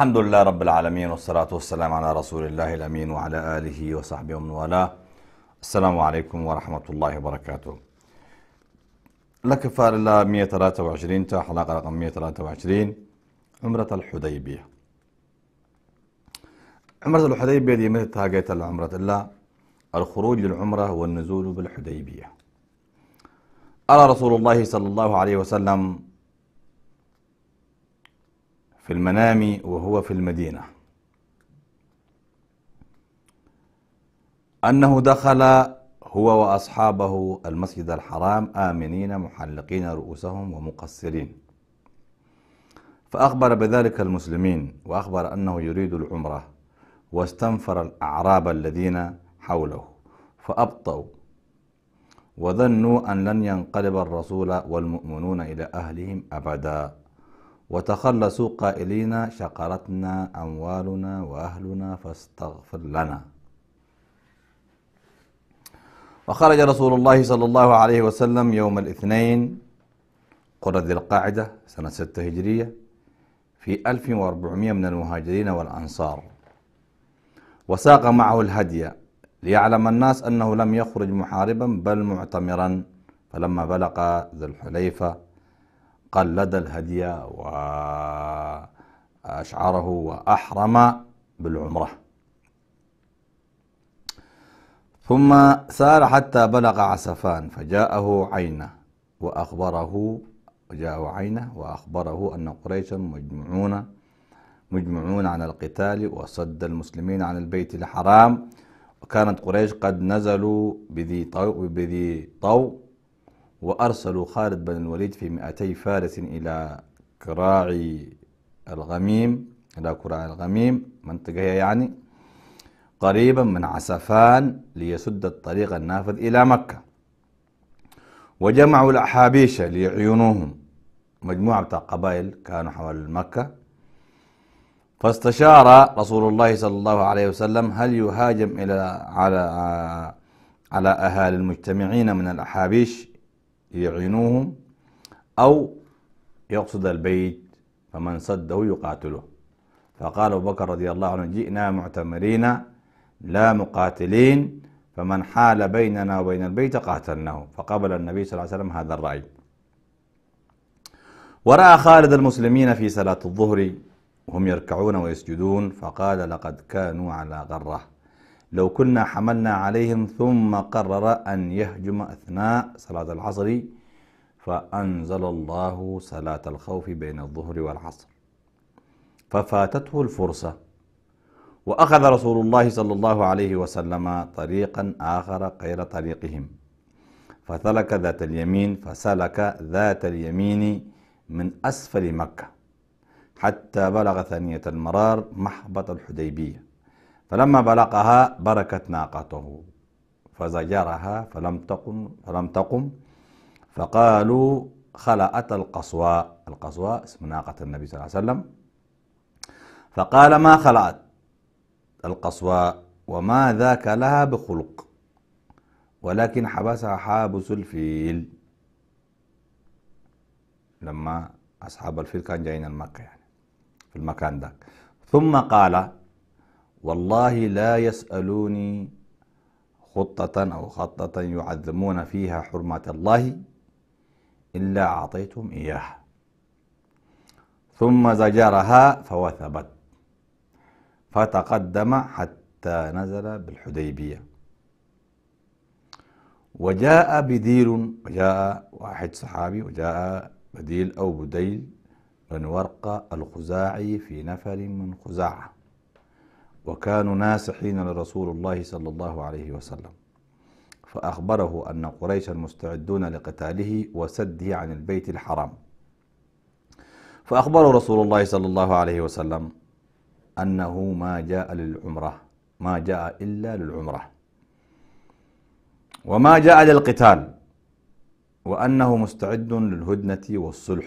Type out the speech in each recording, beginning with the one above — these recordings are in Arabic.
الحمد لله رب العالمين والصلاة والسلام على رسول الله الأمين وعلى آله وصحبه ومن والاه السلام عليكم ورحمة الله وبركاته لك الله 123 تا حلقة رقم 123 عمرة الحديبية عمرة الحديبية دي متى تاقيت العمرة إلا الخروج للعمرة والنزول بالحديبية أرى رسول الله صلى الله عليه وسلم في المنام وهو في المدينة أنه دخل هو وأصحابه المسجد الحرام آمنين محلقين رؤوسهم ومقصرين فأخبر بذلك المسلمين وأخبر أنه يريد العمرة واستنفر الأعراب الذين حوله فأبطوا وظنوا أن لن ينقلب الرسول والمؤمنون إلى أهلهم أبدا وتخلصوا قائلين شقرتنا أموالنا وأهلنا فاستغفر لنا وخرج رسول الله صلى الله عليه وسلم يوم الاثنين قرى ذي القاعدة سنة 6 هجرية في 1400 من المهاجرين والأنصار وساق معه الهدي ليعلم الناس أنه لم يخرج محاربا بل معتمرا فلما بلغ ذو الحليفة قلد الهدي وأشعره وأحرم بالعمرة ثم سار حتى بلغ عسفان فجاءه عينه وأخبره جاءه عينه وأخبره أن قريشا مجمعون مجمعون عن القتال وصد المسلمين عن البيت الحرام وكانت قريش قد نزلوا بذي طو بذي طو وأرسلوا خالد بن الوليد في 200 فارس إلى كراعي الغميم إلى كراعي الغميم منطقة هي يعني قريبا من عسفان ليسد الطريق النافذ إلى مكة وجمعوا الأحابيش ليعينوهم مجموعة بتاع قبائل كانوا حول مكة فاستشار رسول الله صلى الله عليه وسلم هل يهاجم إلى على على أهالي المجتمعين من الأحابيش يعينوهم أو يقصد البيت فمن صده يقاتله فقال أبو بكر رضي الله عنه جئنا معتمرين لا مقاتلين فمن حال بيننا وبين البيت قاتلناه فقبل النبي صلى الله عليه وسلم هذا الرأي ورأى خالد المسلمين في صلاة الظهر وهم يركعون ويسجدون فقال لقد كانوا على غره لو كنا حملنا عليهم ثم قرر أن يهجم أثناء صلاة العصر فأنزل الله صلاة الخوف بين الظهر والعصر ففاتته الفرصة وأخذ رسول الله صلى الله عليه وسلم طريقا آخر غير طريقهم فسلك ذات اليمين فسلك ذات اليمين من أسفل مكة حتى بلغ ثانية المرار محبط الحديبية فلما بلغها بركت ناقته فزجرها فلم تقم فلم تقم فقالوا خلأت القصواء القصواء اسم ناقة النبي صلى الله عليه وسلم فقال ما خلأت القصواء وما ذاك لها بخلق ولكن حبسها حابس الفيل لما أصحاب الفيل كان جايين المكة يعني في المكان ذاك ثم قال والله لا يسألوني خطة أو خطة يعظمون فيها حرمة الله إلا أعطيتهم إياها ثم زجرها فوثبت فتقدم حتى نزل بالحديبية وجاء بديل وجاء واحد صحابي وجاء بديل أو بديل بن ورقة الخزاعي في نفر من خزاعه وكانوا ناسحين لرسول الله صلى الله عليه وسلم فأخبره أن قريشا مستعدون لقتاله وسده عن البيت الحرام فأخبره رسول الله صلى الله عليه وسلم أنه ما جاء للعمرة ما جاء إلا للعمرة وما جاء للقتال وأنه مستعد للهدنة والصلح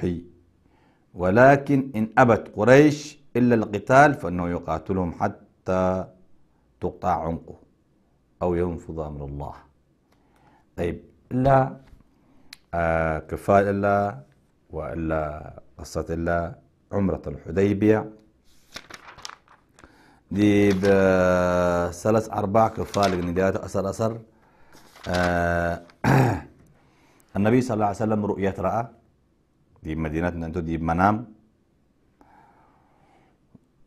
ولكن إن أبت قريش إلا القتال فإنه يقاتلهم حتى حتى تقطع عنقه أو ينفض أمر الله طيب إلا آه كفاء إلا وإلا قصة إلا عمرة الحديبية دي بثلاث أرباع كفالق نجات أثر أثر آه النبي صلى الله عليه وسلم رؤية رأى دي مدينتنا أنتو دي منام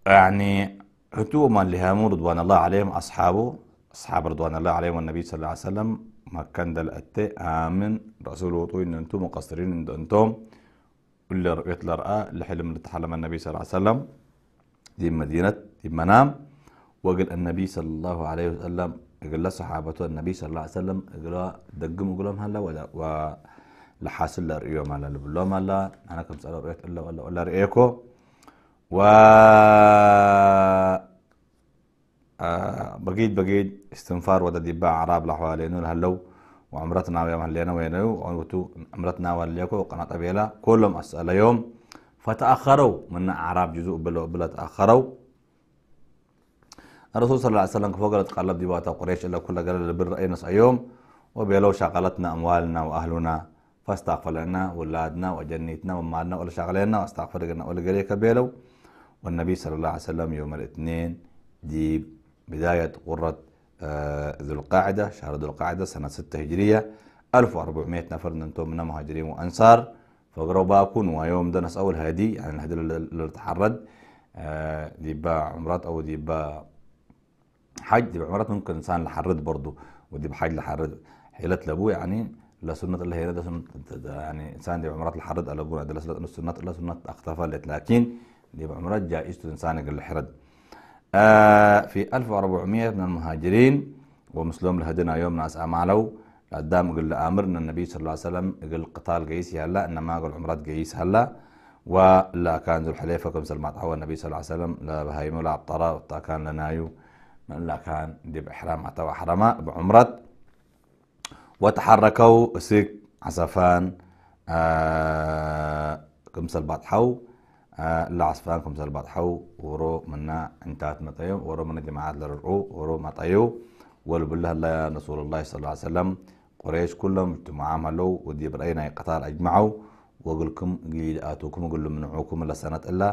يعني حتوما لهامون رضوان الله عليهم أصحابه أصحاب رضوان الله عليهم والنبي صلى الله عليه وسلم مكان دل أتي آمن رسوله وطوي إن أنتم مقصرين إن أنتم كل رؤيت لرأى لحلم لتحلم النبي صلى الله عليه وسلم دي مدينة دي منام وقال النبي صلى الله عليه وسلم قال له صحابته النبي صلى الله عليه وسلم قال دقم وقال لهم هلا ولا و لا رؤيهم على بقول لهم هلا أنا كم سأل رؤيت إلا ولا رؤيكم و آه، بقيت بقيت استنفار ودا دبا عرب لحوا علينا هلو وعمرتنا ويوم هلينا وينو وعمرتو عمرتنا وليكو وقناة أبيلا كلهم أسأل يوم فتأخروا من أعراب جزء بلا بلا تأخروا الرسول صلى الله عليه وسلم فقالت قلب دبات قريش إلا كل قال البر أينس أيوم وبيلو شغلتنا أموالنا وأهلنا فاستغفر لنا ولادنا وجنيتنا ومالنا ولا شغلنا واستغفر لنا ولا قريك بيلو والنبي صلى الله عليه وسلم يوم الاثنين دي بداية غرة آه، ذو القاعدة شهر ذو القاعدة سنة 6 هجرية 1400 نفر ننتم من مهاجرين وأنصار باكون ويوم دنس أول هادي يعني الهدي اللي تحرد آه، ديبا عمرات أو ديبا حج ديبا عمرات ممكن إنسان لحرد برضو وديبا حج لحرد حيلت لابوه يعني لا سنة الله هي ده سنة يعني إنسان ديبا عمرات لحرد ألابونا يعني ده لا سنة الله سنة أختفى لكن يبقى مرجع إشتو إنسانك الحرد آه في 1400 من المهاجرين ومسلم لهدنا يوم ناس أمالو قدام قل أمرنا النبي صلى الله عليه وسلم قل قتال قيس هلا إنما قل عمرات قيس هلا ولا كان ذو الحليفة كم سلمات حول النبي صلى الله عليه وسلم لا بهاي ولا عبطرة كان لنايو من لا كان دي بإحرام عطا وحرمة بعمرة وتحركوا سيك عسفان آه كم سلمات حو لعصفان خمسة البعض حو ورو منا انتات مطيو ورو من الجماعات لرعو ورو مطيو والبله الله نصول الله صلى الله عليه وسلم قريش كلهم اجتمعا ملو ودي برأينا قطار اجمعوا وقلكم قيل آتوكم قلوا منعوكم الا سنة الا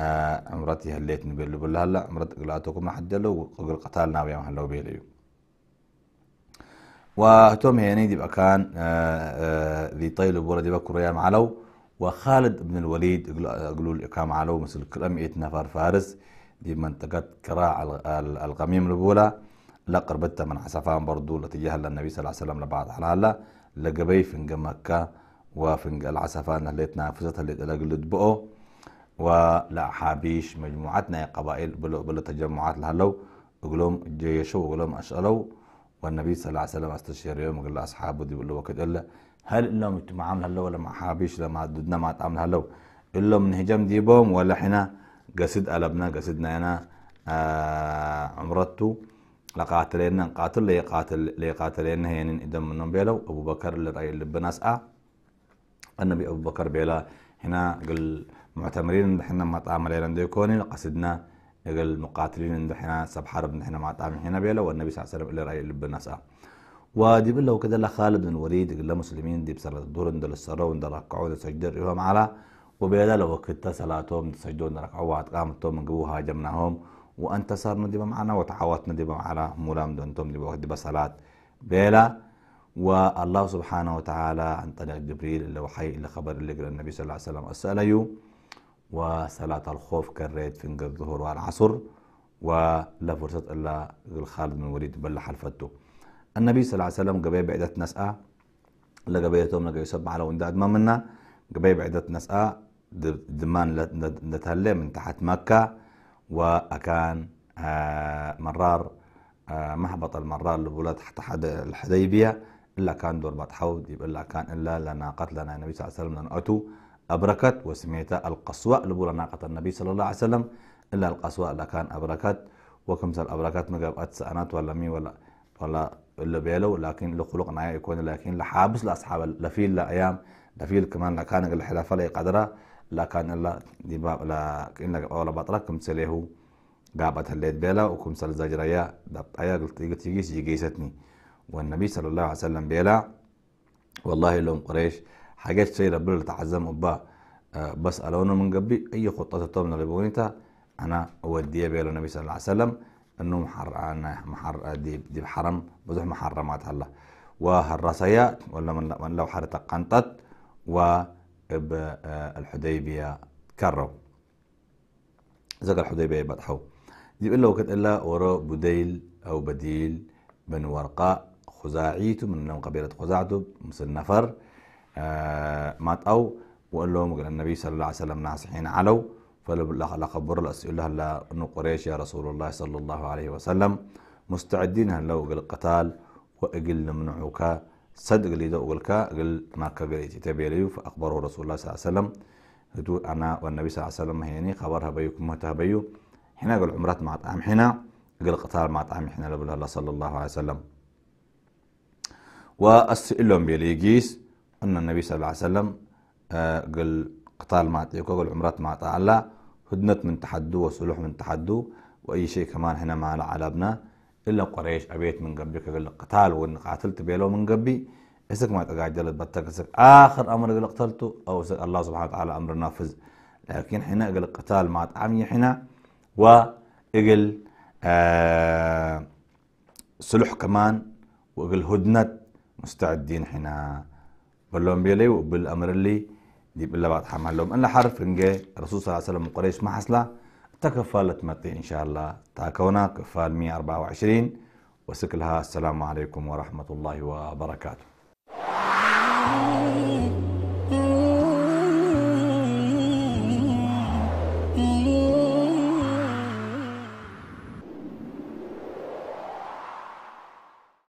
آه، عمرتي هليت نبيل البله الله عمرت قل آتوكم حد لو وقل قتال ناوي يوم هلو بيليو وهتوم هيني دي بقى آه، آه، ذي طيل وبرا بكر ريام علو وخالد بن الوليد يقولوا الإقامة على مثل كلام نفر فارس بمنطقة منطقة كراع الغميم الأولى لا قربتها من عسفان برضو لتجاه النبي صلى الله عليه وسلم لبعض حلالة لقبي فنق مكة وفنق العسفان اللي تنافست اللي تلقى بقو ولأحابيش مجموعتنا مجموعتنا قبائل بلو بلو تجمعات لهلو يقولون جيشو يقولون أشألو والنبي صلى الله عليه وسلم استشير يوم قال لاصحابه دي اللي هو الا هل انهم مع عامل هلو ولا مع حابيش لا مع ضدنا مع عامل هلو الا من هجام ديبهم ولا احنا قصد قلبنا قصدنا انا آه عمرته لقاتلين قاتل لي قاتل لي قاتلين يعني ادم منهم بيلو ابو بكر اللي راي اللي بنسأ آه. النبي ابو بكر بيلا هنا قال معتمرين احنا ما تعامل عندي كوني قصدنا اجل المقاتلين ان دحين سب حرب ان احنا ما تعمل هنا بيلا والنبي صلى الله عليه وسلم اللي راي لب الناس ودي بالله وكذا لا خالد بن الوليد قال مسلمين دي بسر الدور عند السرة وعند ركعوا سجدر لهم على وبيلا لو كنت سلاتهم سجدوا ركعوا واتقامتهم من قبو هاجمناهم وانتصرنا دي معنا وتعاوتنا دي معنا مولام دونتم دي بوحد بصلات بيلا والله سبحانه وتعالى عن طريق جبريل اللي وحي اللي خبر اللي قال النبي صلى الله عليه وسلم أسأله وصلاة الخوف كريت فينجر الظهور والعصر ولا فرصة إلا الخالد من وليد بل حلفته النبي صلى الله عليه وسلم قبيل بعدة نسأة لقبيل قبل يتوم يسبع على ونداد ما منا قبيل بعدة نسأة دمان نتهلى من تحت مكة وأكان آه، مرار آه، محبط المرار لبولا تحت الحديبية إلا كان دور بطحود حوض إلا كان إلا لنا قتلنا النبي صلى الله عليه وسلم أتو أبركت وسميتها القصواء لبولا ناقة النبي صلى الله عليه وسلم إلا القصواء لا كان أبركت سأل أبركت مجاب أتسأنات ولا مي ولا ولا إلا بيلو لكن لخلق نايا يكون لكن لحابس لأصحاب لفيل لأيام لفيل كمان لا كان الحلافة لا قدرة لا كان إلا دباب لا إلا ولا كم كمثله قابت الليت بيلا وكم سأل زجريا دبت أيا قلت قلت يجيس يجيستني والنبي صلى الله عليه وسلم بيلا والله لهم قريش حاجات سيرة ربنا تعزم أبا آه، بس أنا من قبلي أي خطة من لبونيتا أنا أوديها بيا للنبي صلى الله عليه وسلم أنه محر أنا محر دي, دي بحرم بزح محرمات الله وهالرسيات ولا من, من لو حر تقنطت آه، الحديبية كرو زق الحديبية بطحو دي إلا وقت إلا وراء بديل أو بديل بن ورقاء خزاعيته من قبيلة خزاعته مثل نفر መጠው ወሎም ነቢ ለ ላ ሰለም ናስሒን ዓለው ለኸብሮ ለእስኡ ለ ንቁሬሽ ያ ረሱሉ ላ صለ ላሁ ለ ወሰለም ሙስተዕዲን ህለው እግል ቅታል ወእግል ንምንዑከ ሰድ እግል ኢዶ እግልካ እግል ናካ ገሊት ተቤለዩ ፈአክበሮ ረሱሉ ላ ሰለም ህዱ ኣና ወነቢ ስ ሰለም ሄኒ ኸበር ሃበዩ ክምህቲ ሃበዩ ሕና እግል ዑምራት ማጣዕም ሕና እግል ቅታል ማጣዕም ሕና ለብልሃላ صለ ላሁ ለ ሰለም ወእስኢሎም ቤለዩ ጊስ أن النبي صلى الله عليه وسلم آه، قال قتال مع قال عمرات معطي على هدنت من تحدو وسلوح من تحدو وأي شيء كمان هنا ما علبنا إلا قريش أبيت من قبلك قال قتال وإن قاتلت بيلو من قبي اسك ما تقعد بطاك اسك آخر أمر قال قتلته أو اسك الله سبحانه وتعالى أمر نافذ لكن هنا قال قتال معطي عمي حنا وقل آه سلوح كمان وقل هدنت مستعدين حنا بلوم بيليو بالأمر اللي دي بلا بعد حمالهم أنا حرف إنجي الرسول صلى الله عليه وسلم قريش ما حصل تكفالة متي إن شاء الله تاكونا كفال 124 وسكلها السلام عليكم ورحمة الله وبركاته